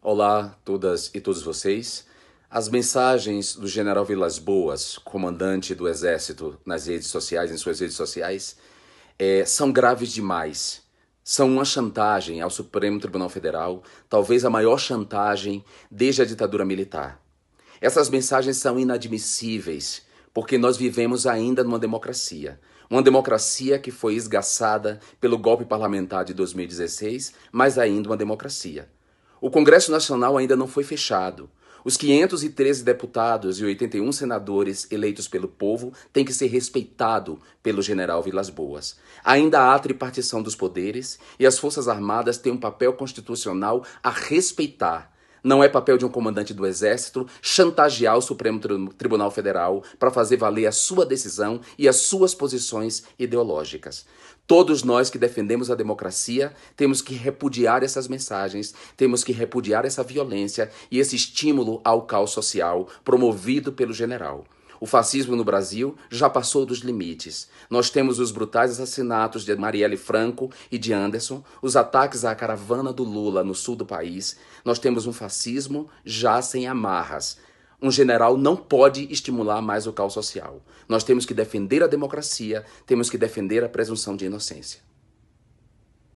Olá, todas e todos vocês. As mensagens do General Vilas Boas, comandante do Exército, nas redes sociais, em suas redes sociais, é, são graves demais. São uma chantagem ao Supremo Tribunal Federal, talvez a maior chantagem desde a ditadura militar. Essas mensagens são inadmissíveis, porque nós vivemos ainda numa democracia. Uma democracia que foi esgaçada pelo golpe parlamentar de 2016, mas ainda uma democracia. O Congresso Nacional ainda não foi fechado. Os 513 deputados e 81 senadores eleitos pelo povo têm que ser respeitado pelo general Vilas Boas. Ainda há tripartição dos poderes e as Forças Armadas têm um papel constitucional a respeitar não é papel de um comandante do Exército chantagear o Supremo Tribunal Federal para fazer valer a sua decisão e as suas posições ideológicas. Todos nós que defendemos a democracia temos que repudiar essas mensagens, temos que repudiar essa violência e esse estímulo ao caos social promovido pelo general. O fascismo no Brasil já passou dos limites. Nós temos os brutais assassinatos de Marielle Franco e de Anderson, os ataques à caravana do Lula no sul do país. Nós temos um fascismo já sem amarras. Um general não pode estimular mais o caos social. Nós temos que defender a democracia, temos que defender a presunção de inocência.